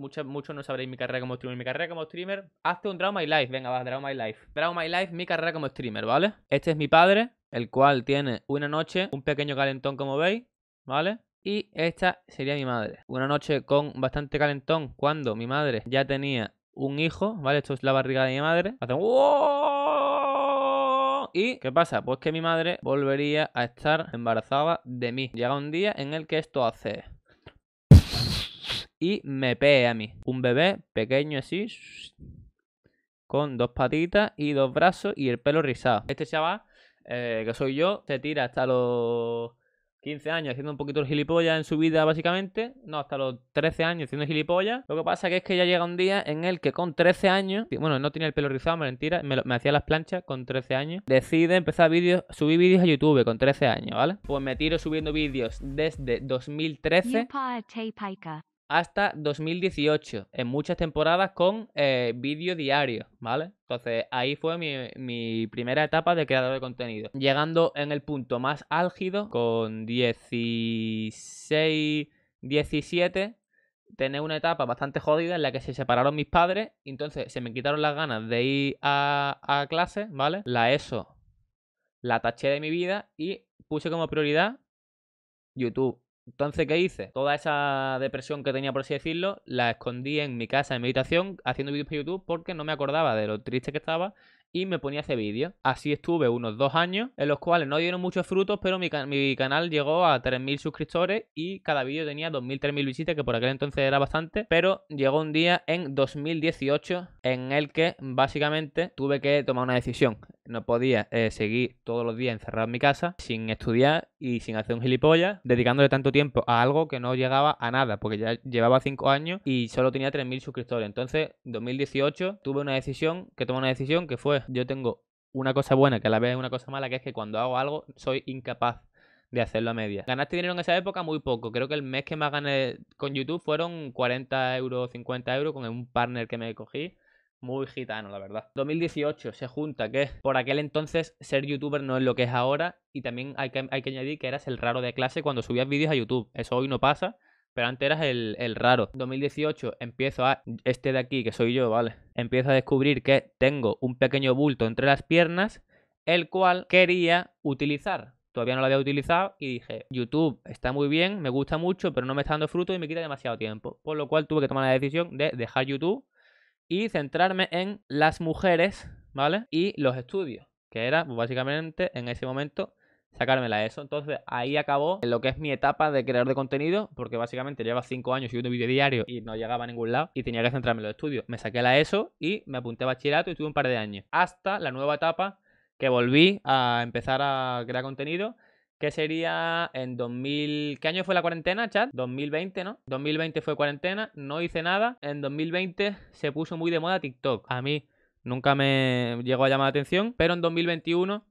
Muchos mucho no sabréis mi carrera como streamer. Mi carrera como streamer. Hazte un Draw My Life. Venga, va, Draw My Life. Draw My Life, mi carrera como streamer, ¿vale? Este es mi padre, el cual tiene una noche, un pequeño calentón, como veis, ¿vale? Y esta sería mi madre. Una noche con bastante calentón cuando mi madre ya tenía un hijo, ¿vale? Esto es la barriga de mi madre. Hacen... ¿Y qué pasa? Pues que mi madre volvería a estar embarazada de mí. Llega un día en el que esto hace y me pee a mí. Un bebé pequeño así, con dos patitas y dos brazos y el pelo rizado. Este chaval, eh, que soy yo, se tira hasta los 15 años haciendo un poquito el gilipollas en su vida, básicamente. No, hasta los 13 años haciendo gilipollas. Lo que pasa es que ya llega un día en el que con 13 años, bueno, no tenía el pelo rizado, me, lo, me hacía las planchas con 13 años. Decide empezar vídeos, subir vídeos a YouTube con 13 años, ¿vale? Pues me tiro subiendo vídeos desde 2013 hasta 2018, en muchas temporadas con eh, vídeo diario, ¿vale? Entonces ahí fue mi, primera etapa de creador de contenido. Llegando en el punto más álgido, con 16, 17, tenía una etapa bastante jodida en la que se separaron mis padres, entonces se me quitaron las ganas de ir a, a clase, ¿vale? La ESO la taché de mi vida y puse como prioridad YouTube. Entonces, ¿qué hice? Toda esa depresión que tenía, por así decirlo, la escondí en mi casa, en meditación, haciendo vídeos para YouTube porque no me acordaba de lo triste que estaba y me ponía a hacer Así estuve unos dos años, en los cuales no dieron muchos frutos, pero mi, mi canal llegó a 3.000 suscriptores y cada vídeo tenía 2.000, 3.000 visitas, que por aquel entonces era bastante, pero llegó un día en 2018 en el que básicamente tuve que tomar una decisión no podía eh, seguir todos los días encerrado en mi casa sin estudiar y sin hacer un gilipollas, dedicándole tanto tiempo a algo que no llegaba a nada, porque ya llevaba 5 años y solo tenía 3.000 suscriptores. Entonces, en 2018 tuve una decisión, que tomé una decisión que fue, yo tengo una cosa buena que a la vez es una cosa mala, que es que cuando hago algo soy incapaz de hacerlo a media. Ganaste dinero en esa época muy poco. Creo que el mes que más gané con YouTube fueron 40 euros, 50 euros con un partner que me cogí muy gitano, la verdad. 2018 se junta que por aquel entonces ser youtuber no es lo que es ahora y también hay que, hay que añadir que eras el raro de clase cuando subías vídeos a YouTube. Eso hoy no pasa, pero antes eras el, el raro. 2018 empiezo a, este de aquí, que soy yo, ¿vale? Empiezo a descubrir que tengo un pequeño bulto entre las piernas, el cual quería utilizar todavía no lo había utilizado y dije, YouTube está muy bien, me gusta mucho, pero no me está dando fruto y me quita demasiado tiempo. Por lo cual tuve que tomar la decisión de dejar YouTube y centrarme en las mujeres, ¿vale? Y los estudios, que era pues, básicamente en ese momento sacármela eso. Entonces ahí acabó lo que es mi etapa de crear de contenido, porque básicamente llevaba 5 años y un vídeo diario y no llegaba a ningún lado y tenía que centrarme en los estudios. Me saqué la ESO y me apunté a bachillerato y estuve un par de años. Hasta la nueva etapa que volví a empezar a crear contenido que sería en 2000... ¿Qué año fue la cuarentena, chat? 2020, ¿no? 2020 fue cuarentena, no hice nada. En 2020 se puso muy de moda TikTok. A mí nunca me llegó a llamar la atención, pero en 2021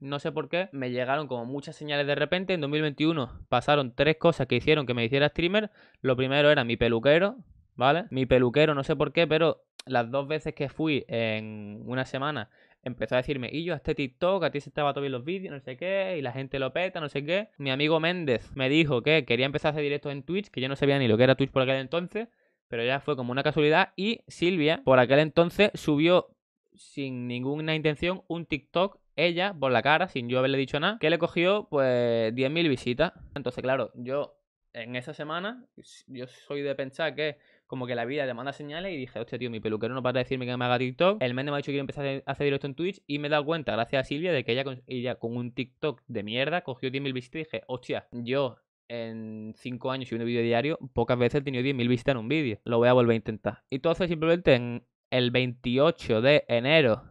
no sé por qué, me llegaron como muchas señales de repente. En 2021 pasaron tres cosas que hicieron que me hiciera streamer. Lo primero era mi peluquero, ¿vale? Mi peluquero, no sé por qué, pero las dos veces que fui en una semana empezó a decirme, y yo, a este TikTok, a ti se estaba todo bien los vídeos, no sé qué, y la gente lo peta, no sé qué. Mi amigo Méndez me dijo que quería empezar a hacer directos en Twitch, que yo no sabía ni lo que era Twitch por aquel entonces, pero ya fue como una casualidad. Y Silvia, por aquel entonces, subió sin ninguna intención un TikTok ella por la cara, sin yo haberle dicho nada, que le cogió pues 10.000 visitas. Entonces, claro, yo en esa semana, yo soy de pensar que como que la vida te manda señales y dije, hostia, tío, mi peluquero no para de decirme que me haga TikTok. El mes me ha dicho que quiero empezar a hacer directo en Twitch y me he dado cuenta, gracias a Silvia, de que ella con, un TikTok de mierda cogió 10.000 visitas y dije, hostia, yo en 5 años y un vídeo diario, pocas veces he tenido 10.000 vistas en un vídeo. Lo voy a volver a intentar. Y todo eso simplemente en el 28 de enero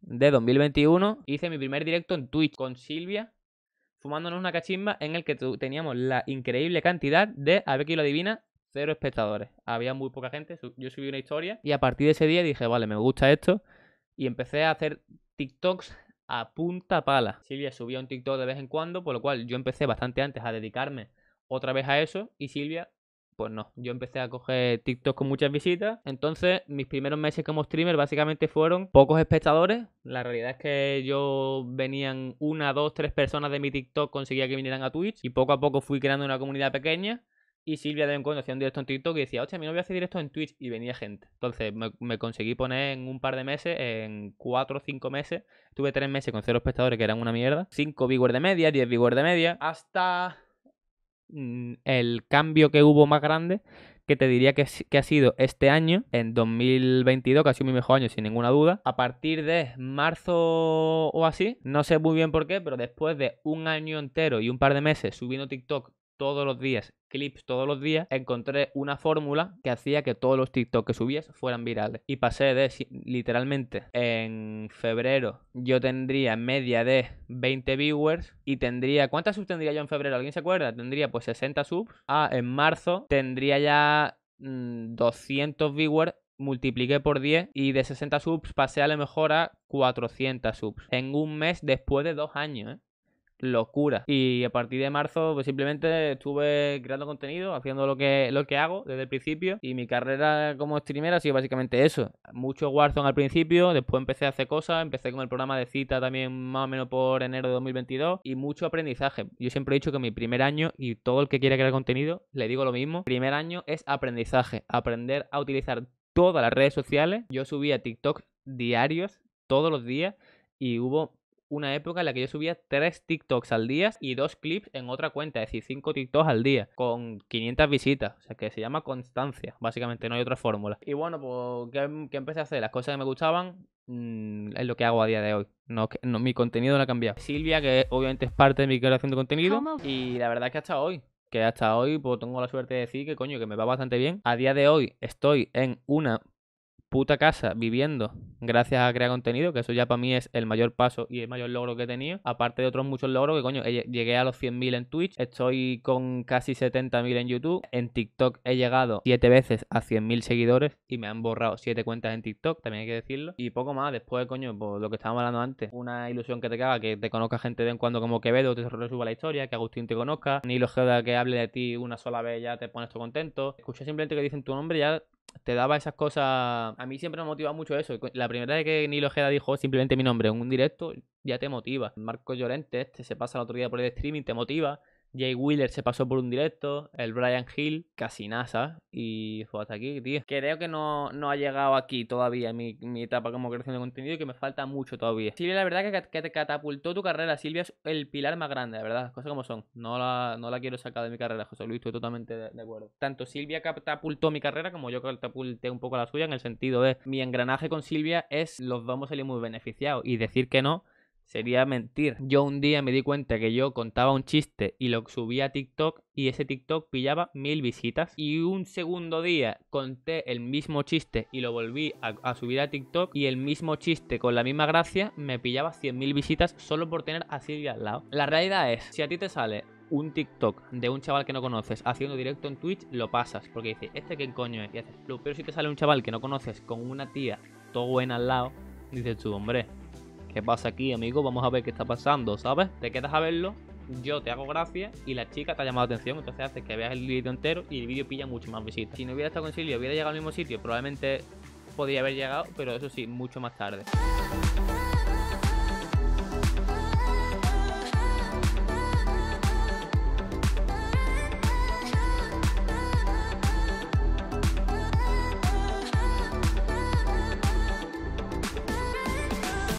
de 2021 hice mi primer directo en Twitch con Silvia fumándonos una cachimba en el que teníamos la increíble cantidad de, a ver quién lo adivina, cero espectadores. Había muy poca gente. Yo subí una historia y a partir de ese día dije, vale, me gusta esto. Y empecé a hacer TikToks a punta pala. Silvia subía un TikTok de vez en cuando, por lo cual yo empecé bastante antes a dedicarme otra vez a eso. Y Silvia, pues no. Yo empecé a coger TikTok con muchas visitas. Entonces, mis primeros meses como streamer básicamente fueron pocos espectadores. La realidad es que yo venían una, dos, tres personas de mi TikTok, conseguía que vinieran a Twitch. Y poco a poco fui creando una comunidad pequeña y Silvia de cuando hacía un directo en TikTok y decía, no voy a hacer directo en Twitch y venía gente. Entonces me, conseguí poner en un par de meses, en cuatro o cinco meses, tuve tres meses con cero espectadores que eran una mierda, cinco viewers de media, diez viewers de media, hasta mm, el cambio que hubo más grande, que te diría que, que ha sido este año, en 2022, que ha sido mi mejor año sin ninguna duda. A partir de marzo o así, no sé muy bien por qué, pero después de un año entero y un par de meses subiendo TikTok todos los días, clips todos los días, encontré una fórmula que hacía que todos los TikTok que subías fueran virales. Y pasé de, literalmente, en febrero yo tendría media de 20 viewers y tendría, ¿cuántas subs tendría yo en febrero? ¿Alguien se acuerda? Tendría pues 60 subs. Ah, en marzo tendría ya 200 mm, viewers multipliqué por 10 y de 60 subs pasé a lo mejor a 400 subs en un mes después de dos años. ¿eh? locura. Y a partir de marzo, pues simplemente estuve creando contenido, haciendo lo que, lo que hago desde el principio. Y mi carrera como streamer ha sido básicamente eso. Mucho Warzone al principio, después empecé a hacer cosas, empecé con el programa de cita también más o menos por enero de 2022 y mucho aprendizaje. Yo siempre he dicho que mi primer año y todo el que quiera crear contenido, le digo lo mismo, primer año es aprendizaje, aprender a utilizar todas las redes sociales. Yo subía TikTok diarios todos los días y hubo una época en la que yo subía tres TikToks al día y dos clips en otra cuenta, es decir, cinco TikToks al día, con 500 visitas. O sea, que se llama constancia, básicamente, no hay otra fórmula. Y bueno, pues, ¿qué, empecé a hacer? Las cosas que me gustaban mm, es lo que hago a día de hoy. No, mi contenido no ha cambiado. Silvia, que obviamente es parte de mi creación de contenido, y la verdad es que hasta hoy que hasta hoy pues, tengo la suerte de decir que coño, que me va bastante bien. A día de hoy estoy en una puta casa viviendo gracias a crear contenido, que eso ya para mí es el mayor paso y el mayor logro que he tenido, aparte de otros muchos logros que coño, llegué a los 100.000 en Twitch, estoy con casi 70.000 en YouTube, en TikTok he llegado 7 veces a 100.000 seguidores y me han borrado 7 cuentas en TikTok, también hay que decirlo, y poco más, después coño, pues lo que estábamos hablando antes, una ilusión que te caga, que te conozca gente de en cuando como Quevedo, te suba la historia, que Agustín te conozca, ni los que hable de ti una sola vez ya te pones todo contento, Escuché simplemente que dicen tu nombre ya te daba esas cosas. A mí siempre me motiva mucho eso. La primera vez que Nilo Ojeda dijo simplemente mi nombre en un directo, ya te motiva. Marco Llorente, este se pasa el otro día por el streaming, te motiva. Jay Wheeler se pasó por un directo, el Brian Hill casi NASA y fue hasta aquí, tío. Creo que no, no ha llegado aquí todavía mi, etapa como creación de contenido y que me falta mucho todavía. Silvia, la verdad que, te catapultó tu carrera. Silvia es el pilar más grande, la verdad, cosas como son. No la, no la quiero sacar de mi carrera, José Luis, estoy totalmente de, acuerdo. Tanto Silvia catapultó mi carrera como yo catapulté un poco la suya en el sentido de mi engranaje con Silvia es los vamos a salir muy beneficiados y decir que no sería mentir. Yo un día me di cuenta que yo contaba un chiste y lo subía a TikTok y ese TikTok pillaba mil visitas. Y un segundo día conté el mismo chiste y lo volví a, subir a TikTok y el mismo chiste con la misma gracia me pillaba cien mil visitas solo por tener a Silvia al lado. La realidad es, si a ti te sale un TikTok de un chaval que no conoces haciendo directo en Twitch, lo pasas porque dices, ¿este qué coño es? Y haces, pero si te sale un chaval que no conoces con una tía todo buena al lado, dices tú, hombre, ¿qué pasa aquí, amigo? Vamos a ver qué está pasando, ¿sabes? Te quedas a verlo, yo te hago gracia y la chica te ha llamado la atención, entonces hace que veas el vídeo entero y el vídeo pilla mucho más visitas. Si no hubiera estado con Silvia, hubiera llegado al mismo sitio, probablemente podría haber llegado, pero eso sí, mucho más tarde.